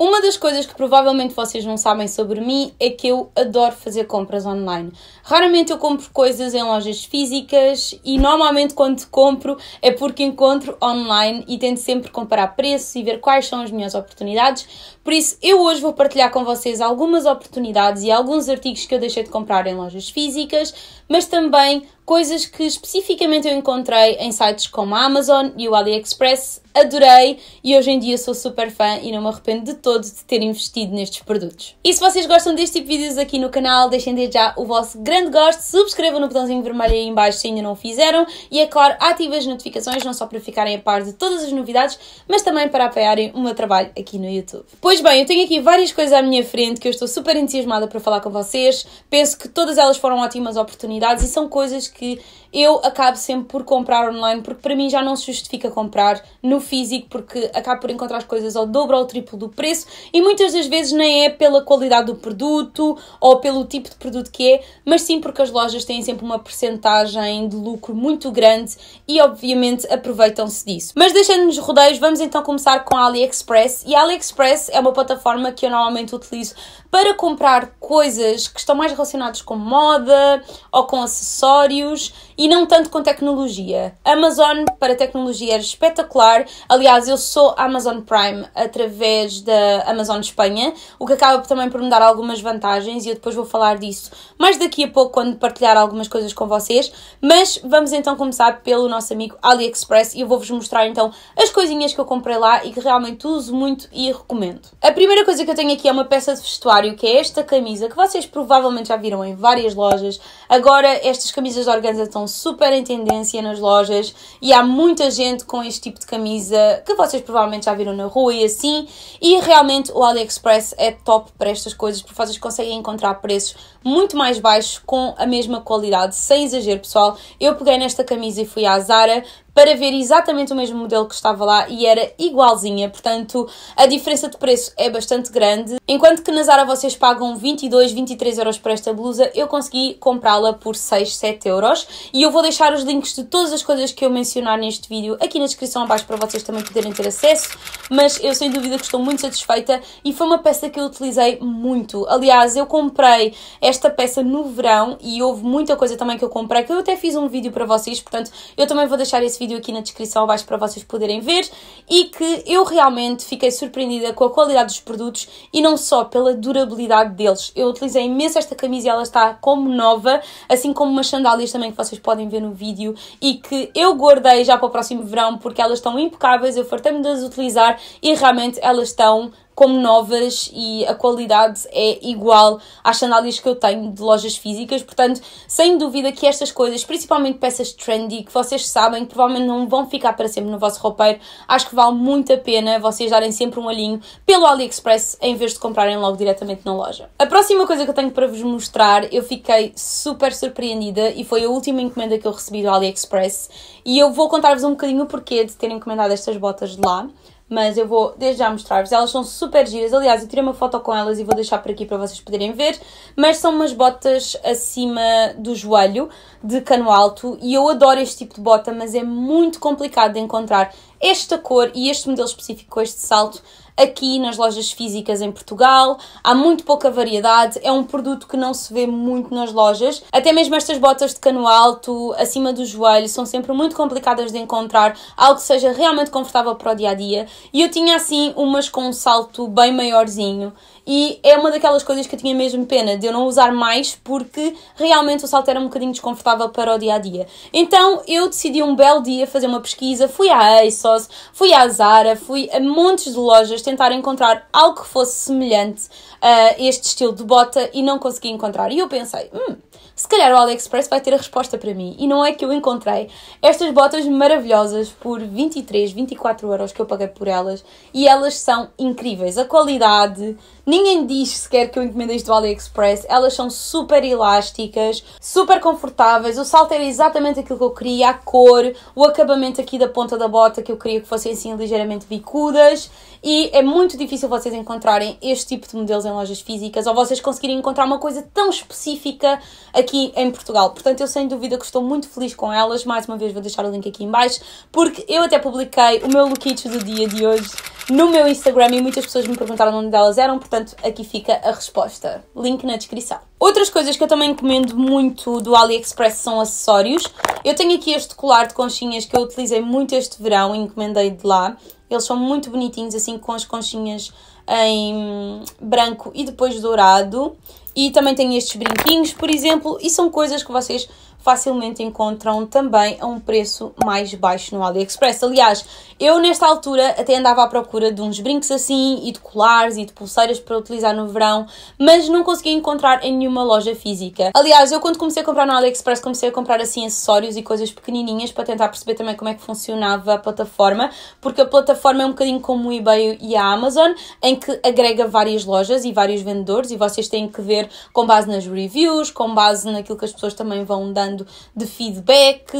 Uma das coisas que provavelmente vocês não sabem sobre mim é que eu adoro fazer compras online. Raramente eu compro coisas em lojas físicas e normalmente quando compro é porque encontro online e tento sempre comparar preços e ver quais são as minhas oportunidades, por isso, eu hoje vou partilhar com vocês algumas oportunidades e alguns artigos que eu deixei de comprar em lojas físicas, mas também coisas que especificamente eu encontrei em sites como a Amazon e o AliExpress. Adorei e hoje em dia sou super fã e não me arrependo de todo de ter investido nestes produtos. E se vocês gostam deste tipo de vídeos aqui no canal, deixem desde já o vosso grande gosto, subscrevam no botãozinho vermelho aí em baixo se ainda não o fizeram e, é claro, ativem as notificações não só para ficarem a par de todas as novidades, mas também para apoiarem o meu trabalho aqui no YouTube. Pois Pois bem, eu tenho aqui várias coisas à minha frente que eu estou super entusiasmada para falar com vocês. Penso que todas elas foram ótimas oportunidades e são coisas que eu acabo sempre por comprar online, porque para mim já não se justifica comprar no físico, porque acabo por encontrar as coisas ao dobro ou ao triplo do preço e muitas das vezes nem é pela qualidade do produto ou pelo tipo de produto que é, mas sim porque as lojas têm sempre uma percentagem de lucro muito grande e obviamente aproveitam-se disso. Mas deixando-nos rodeios, vamos então começar com a AliExpress e a AliExpress é uma uma plataforma que eu normalmente utilizo para comprar coisas que estão mais relacionadas com moda ou com acessórios e não tanto com tecnologia. Amazon para tecnologia era espetacular. Aliás, eu sou Amazon Prime através da Amazon Espanha, o que acaba também por me dar algumas vantagens e eu depois vou falar disso mais daqui a pouco quando partilhar algumas coisas com vocês. Mas vamos então começar pelo nosso amigo AliExpress e eu vou-vos mostrar então as coisinhas que eu comprei lá e que realmente uso muito e recomendo. A primeira coisa que eu tenho aqui é uma peça de vestuário vestuário, que é esta camisa, que vocês provavelmente já viram em várias lojas. Agora, estas camisas de organza estão super em tendência nas lojas e há muita gente com este tipo de camisa que vocês provavelmente já viram na rua e assim. E realmente o AliExpress é top para estas coisas porque vocês conseguem encontrar preços muito mais baixo com a mesma qualidade, sem exagero pessoal. Eu peguei nesta camisa e fui à Zara para ver exatamente o mesmo modelo que estava lá e era igualzinha, portanto a diferença de preço é bastante grande. Enquanto que na Zara vocês pagam 22, 23 euros por esta blusa, eu consegui comprá-la por 6, 7 euros e eu vou deixar os links de todas as coisas que eu mencionar neste vídeo aqui na descrição abaixo para vocês também poderem ter acesso, mas eu sem dúvida que estou muito satisfeita e foi uma peça que eu utilizei muito. Aliás, eu comprei esta peça no verão e houve muita coisa também que eu comprei, que eu até fiz um vídeo para vocês, portanto eu também vou deixar esse vídeo aqui na descrição abaixo para vocês poderem ver e que eu realmente fiquei surpreendida com a qualidade dos produtos e não só pela durabilidade deles. Eu utilizei imenso esta camisa e ela está como nova, assim como umas sandálias também que vocês podem ver no vídeo e que eu guardei já para o próximo verão porque elas estão impecáveis, eu fartei-me de as utilizar e realmente elas estão como novas e a qualidade é igual às sandálias que eu tenho de lojas físicas. Portanto, sem dúvida que estas coisas, principalmente peças trendy, que vocês sabem que provavelmente não vão ficar para sempre no vosso roupeiro, acho que vale muito a pena vocês darem sempre um olhinho pelo AliExpress em vez de comprarem logo diretamente na loja. A próxima coisa que eu tenho para vos mostrar, eu fiquei super surpreendida e foi a última encomenda que eu recebi do AliExpress e eu vou contar-vos um bocadinho o porquê de ter encomendado estas botas de lá mas eu vou desde já mostrar-vos. Elas são super giras, aliás, eu tirei uma foto com elas e vou deixar por aqui para vocês poderem ver, mas são umas botas acima do joelho, de cano alto, e eu adoro este tipo de bota, mas é muito complicado de encontrar esta cor e este modelo específico, este salto, aqui nas lojas físicas em Portugal. Há muito pouca variedade, é um produto que não se vê muito nas lojas. Até mesmo estas botas de cano alto, acima do joelho, são sempre muito complicadas de encontrar, algo que seja realmente confortável para o dia a dia. E eu tinha assim umas com um salto bem maiorzinho. E é uma daquelas coisas que eu tinha mesmo pena de eu não usar mais porque realmente o salto era um bocadinho desconfortável para o dia a dia. Então eu decidi um belo dia fazer uma pesquisa, fui à ASOS, fui à Zara, fui a montes de lojas, tentar encontrar algo que fosse semelhante a este estilo de bota e não consegui encontrar. E eu pensei, hum, se calhar o AliExpress vai ter a resposta para mim. E não é que eu encontrei estas botas maravilhosas por 23, 24 euros que eu paguei por elas e elas são incríveis. A qualidade, Ninguém diz sequer que eu encomendei isto do AliExpress. Elas são super elásticas, super confortáveis. O salto era exatamente aquilo que eu queria, a cor, o acabamento aqui da ponta da bota que eu queria que fossem assim ligeiramente bicudas. E é muito difícil vocês encontrarem este tipo de modelos em lojas físicas ou vocês conseguirem encontrar uma coisa tão específica aqui em Portugal. Portanto, eu sem dúvida que estou muito feliz com elas. Mais uma vez vou deixar o link aqui em baixo porque eu até publiquei o meu lookito do dia de hoje no meu Instagram e muitas pessoas me perguntaram onde elas eram, portanto aqui fica a resposta. Link na descrição. Outras coisas que eu também encomendo muito do AliExpress são acessórios. Eu tenho aqui este colar de conchinhas que eu utilizei muito este verão e encomendei de lá. Eles são muito bonitinhos, assim com as conchinhas em branco e depois dourado. E também tenho estes brinquinhos, por exemplo, e são coisas que vocês facilmente encontram também a um preço mais baixo no AliExpress. Aliás, eu nesta altura até andava à procura de uns brincos assim e de colares e de pulseiras para utilizar no verão, mas não conseguia encontrar em nenhuma loja física. Aliás, eu quando comecei a comprar no AliExpress comecei a comprar assim acessórios e coisas pequenininhas para tentar perceber também como é que funcionava a plataforma, porque a plataforma é um bocadinho como o eBay e a Amazon, em que agrega várias lojas e vários vendedores e vocês têm que ver com base nas reviews, com base naquilo que as pessoas também vão dando falando de feedback,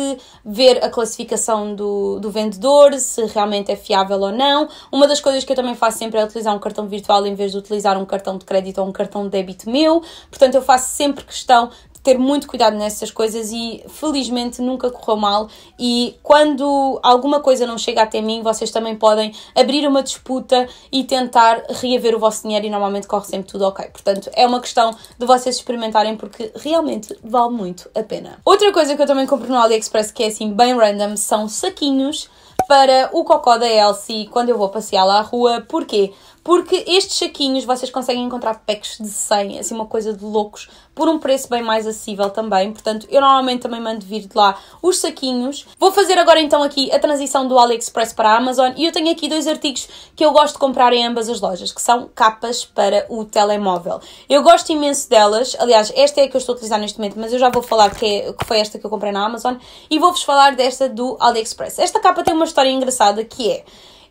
ver a classificação do, do vendedor, se realmente é fiável ou não. Uma das coisas que eu também faço sempre é utilizar um cartão virtual em vez de utilizar um cartão de crédito ou um cartão de débito meu. Portanto, eu faço sempre questão ter muito cuidado nessas coisas e felizmente nunca correu mal. E quando alguma coisa não chega até mim, vocês também podem abrir uma disputa e tentar reaver o vosso dinheiro e normalmente corre sempre tudo ok. Portanto, é uma questão de vocês experimentarem porque realmente vale muito a pena. Outra coisa que eu também compro no AliExpress que é assim bem random são saquinhos para o cocó da Elsie quando eu vou passear lá à rua. Porquê? Porque estes saquinhos vocês conseguem encontrar packs de 100, assim uma coisa de loucos, por um preço bem mais acessível também. Portanto, eu normalmente também mando vir de lá os saquinhos. Vou fazer agora então aqui a transição do AliExpress para a Amazon e eu tenho aqui dois artigos que eu gosto de comprar em ambas as lojas, que são capas para o telemóvel. Eu gosto imenso delas, aliás, esta é a que eu estou a utilizar neste momento, mas eu já vou falar que, é, que foi esta que eu comprei na Amazon e vou-vos falar desta do AliExpress. Esta capa tem uma história engraçada que é.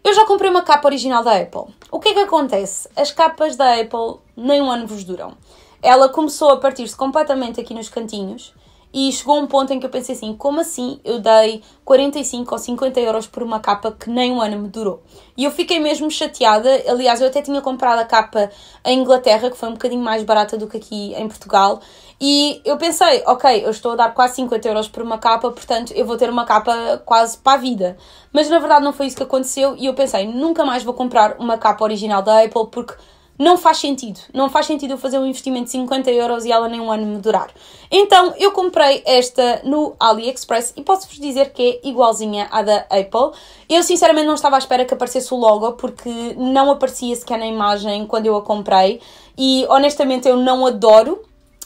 Eu já comprei uma capa original da Apple. O que é que acontece? As capas da Apple nem um ano vos duram. Ela começou a partir-se completamente aqui nos cantinhos e chegou um ponto em que eu pensei assim: como assim eu dei 45 ou 50 euros por uma capa que nem um ano me durou? E eu fiquei mesmo chateada. Aliás, eu até tinha comprado a capa em Inglaterra, que foi um bocadinho mais barata do que aqui em Portugal. E eu pensei: ok, eu estou a dar quase 50 euros por uma capa, portanto eu vou ter uma capa quase para a vida. Mas na verdade não foi isso que aconteceu. E eu pensei: nunca mais vou comprar uma capa original da Apple porque não faz sentido. Não faz sentido eu fazer um investimento de 50 euros e ela nem um ano me durar. Então eu comprei esta no AliExpress e posso-vos dizer que é igualzinha à da Apple. Eu sinceramente não estava à espera que aparecesse o logo porque não aparecia sequer na imagem quando eu a comprei e honestamente eu não adoro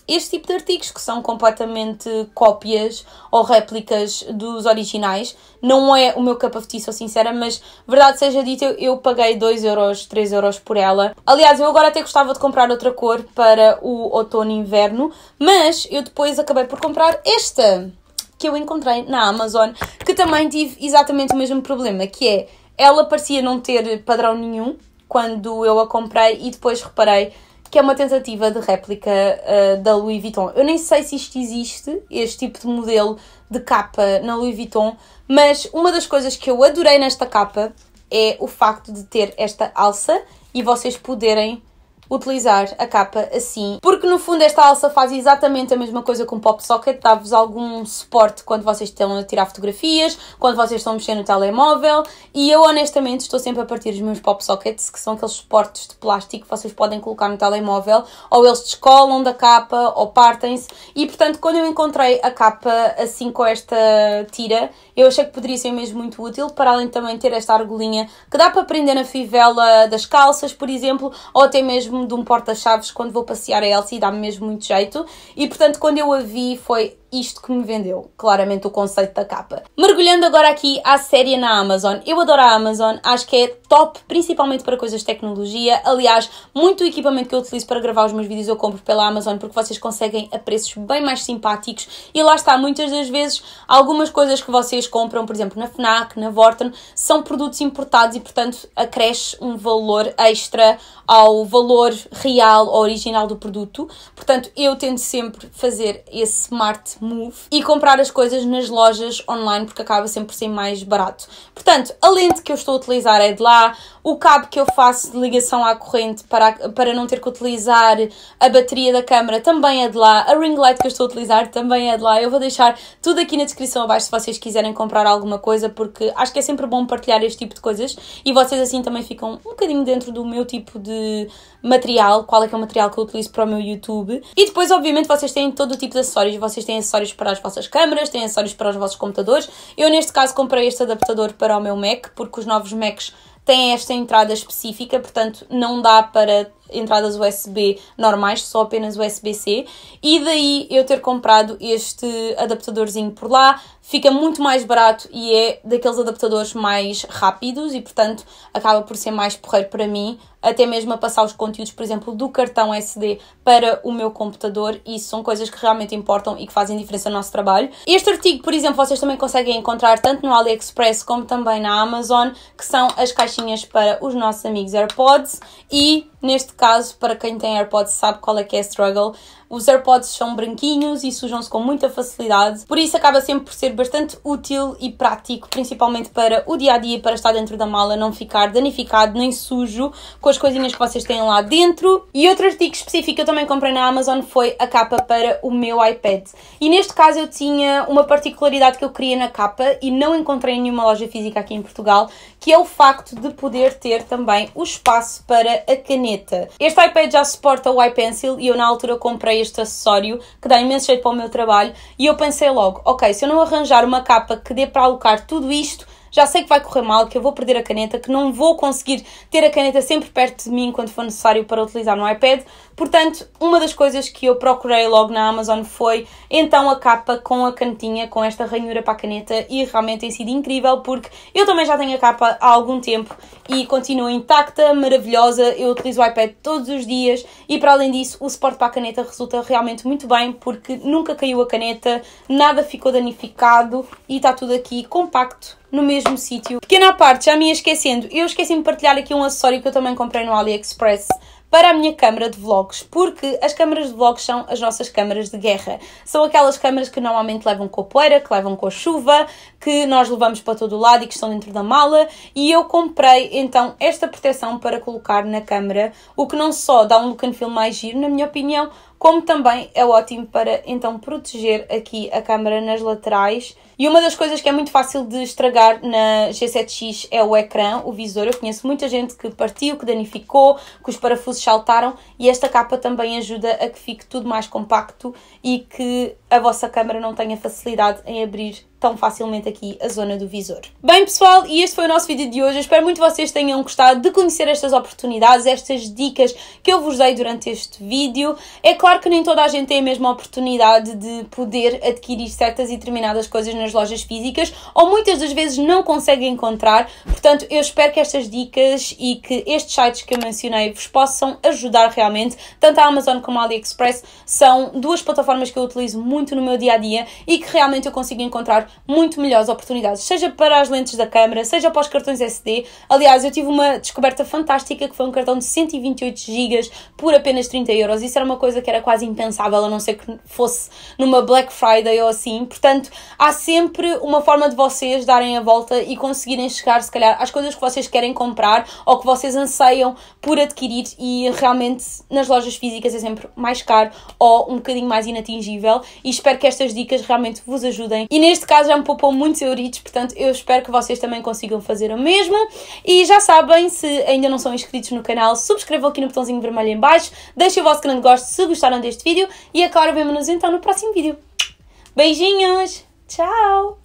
este tipo de artigos, que são completamente cópias ou réplicas dos originais. Não é o meu cup of tea, sou sincera, mas verdade seja dita, eu, eu paguei 2 euros, 3 euros por ela. Aliás, eu agora até gostava de comprar outra cor para o outono e inverno, mas eu depois acabei por comprar esta, que eu encontrei na Amazon, que também tive exatamente o mesmo problema, que é, ela parecia não ter padrão nenhum quando eu a comprei e depois reparei que é uma tentativa de réplica uh, da Louis Vuitton. Eu nem sei se isto existe, este tipo de modelo de capa na Louis Vuitton, mas uma das coisas que eu adorei nesta capa é o facto de ter esta alça e vocês poderem utilizar a capa assim, porque no fundo esta alça faz exatamente a mesma coisa com um pop socket, dá-vos algum suporte quando vocês estão a tirar fotografias, quando vocês estão a mexer no telemóvel, e eu honestamente estou sempre a partir dos meus pop sockets, que são aqueles suportes de plástico que vocês podem colocar no telemóvel, ou eles descolam da capa, ou partem-se, e portanto quando eu encontrei a capa assim com esta tira, eu achei que poderia ser mesmo muito útil, para além de também ter esta argolinha que dá para prender na fivela das calças, por exemplo, ou até mesmo de um porta-chaves quando vou passear a Elsie, dá-me mesmo muito jeito. E portanto, quando eu a vi, foi isto que me vendeu, claramente o conceito da capa. Mergulhando agora aqui à série na Amazon. Eu adoro a Amazon, acho que é top, principalmente para coisas de tecnologia. Aliás, muito equipamento que eu utilizo para gravar os meus vídeos eu compro pela Amazon porque vocês conseguem a preços bem mais simpáticos e lá está, muitas das vezes, algumas coisas que vocês compram, por exemplo, na FNAC, na Vorten, são produtos importados e, portanto, acresce um valor extra ao valor real ou original do produto. Portanto, eu tento sempre fazer esse smart Move e comprar as coisas nas lojas online porque acaba sempre por ser mais barato. Portanto, a lente que eu estou a utilizar é de lá, o cabo que eu faço de ligação à corrente para, para não ter que utilizar a bateria da câmera também é de lá, a ring light que eu estou a utilizar também é de lá. Eu vou deixar tudo aqui na descrição abaixo se vocês quiserem comprar alguma coisa, porque acho que é sempre bom partilhar este tipo de coisas e vocês assim também ficam um bocadinho dentro do meu tipo de material, qual é que é o material que eu utilizo para o meu YouTube. E depois, obviamente, vocês têm todo o tipo de acessórios, vocês têm acessórios para as vossas câmeras, têm acessórios para os vossos computadores. Eu, neste caso, comprei este adaptador para o meu Mac, porque os novos Macs tem esta entrada específica, portanto não dá para entradas USB normais, só apenas USB-C. E daí eu ter comprado este adaptadorzinho por lá, fica muito mais barato e é daqueles adaptadores mais rápidos e, portanto, acaba por ser mais porreiro para mim, até mesmo a passar os conteúdos, por exemplo, do cartão SD para o meu computador. Isso são coisas que realmente importam e que fazem diferença no nosso trabalho. Este artigo, por exemplo, vocês também conseguem encontrar tanto no AliExpress como também na Amazon, que são as caixinhas para os nossos amigos AirPods e Neste caso, para quem tem AirPods sabe qual é que é a struggle. Os AirPods são branquinhos e sujam-se com muita facilidade, por isso acaba sempre por ser bastante útil e prático, principalmente para o dia a dia, para estar dentro da mala, não ficar danificado nem sujo com as coisinhas que vocês têm lá dentro. E outro artigo específico que eu também comprei na Amazon foi a capa para o meu iPad. E neste caso eu tinha uma particularidade que eu queria na capa e não encontrei em nenhuma loja física aqui em Portugal, que é o facto de poder ter também o espaço para a caneta. Este iPad já suporta o iPencil e eu na altura comprei este acessório que dá imenso jeito para o meu trabalho e eu pensei logo, ok, se eu não arranjar uma capa que dê para alocar tudo isto, já sei que vai correr mal, que eu vou perder a caneta, que não vou conseguir ter a caneta sempre perto de mim quando for necessário para utilizar no iPad. Portanto, uma das coisas que eu procurei logo na Amazon foi então a capa com a canetinha, com esta ranhura para a caneta e realmente tem sido incrível porque eu também já tenho a capa há algum tempo e continua intacta, maravilhosa. Eu utilizo o iPad todos os dias e para além disso o suporte para a caneta resulta realmente muito bem porque nunca caiu a caneta, nada ficou danificado e está tudo aqui compacto no mesmo sítio. Pequena parte, já me ia esquecendo, eu esqueci de partilhar aqui um acessório que eu também comprei no AliExpress para a minha câmara de vlogs, porque as câmaras de vlogs são as nossas câmaras de guerra. São aquelas câmaras que normalmente levam com a poeira, que levam com a chuva, que nós levamos para todo o lado e que estão dentro da mala. E eu comprei então esta proteção para colocar na câmara, o que não só dá um look and feel mais giro, na minha opinião, como também é ótimo para então proteger aqui a câmera nas laterais. E uma das coisas que é muito fácil de estragar na G7X é o ecrã, o visor. Eu conheço muita gente que partiu, que danificou, que os parafusos saltaram e esta capa também ajuda a que fique tudo mais compacto e que a vossa câmera não tenha facilidade em abrir tão facilmente aqui a zona do visor. Bem pessoal, e este foi o nosso vídeo de hoje. Eu espero muito que vocês tenham gostado de conhecer estas oportunidades, estas dicas que eu vos dei durante este vídeo. É claro que nem toda a gente tem a mesma oportunidade de poder adquirir certas e determinadas coisas nas lojas físicas ou muitas das vezes não consegue encontrar. Portanto, eu espero que estas dicas e que estes sites que eu mencionei vos possam ajudar realmente. Tanto a Amazon como a AliExpress são duas plataformas que eu utilizo muito no meu dia a dia e que realmente eu consigo encontrar muito melhores oportunidades, seja para as lentes da câmera, seja para os cartões SD. Aliás, eu tive uma descoberta fantástica que foi um cartão de 128 GB por apenas 30 euros. Isso era uma coisa que era quase impensável, a não ser que fosse numa Black Friday ou assim. Portanto, há sempre uma forma de vocês darem a volta e conseguirem chegar, se calhar, às coisas que vocês querem comprar ou que vocês anseiam por adquirir e realmente nas lojas físicas é sempre mais caro ou um bocadinho mais inatingível. E espero que estas dicas realmente vos ajudem. E neste caso, já me poupou muitos euritos, portanto eu espero que vocês também consigam fazer o mesmo. E já sabem, se ainda não são inscritos no canal, subscrevam aqui no botãozinho vermelho em baixo, deixem o vosso grande gosto se gostaram deste vídeo e agora vemos vemo-nos então no próximo vídeo. Beijinhos! Tchau!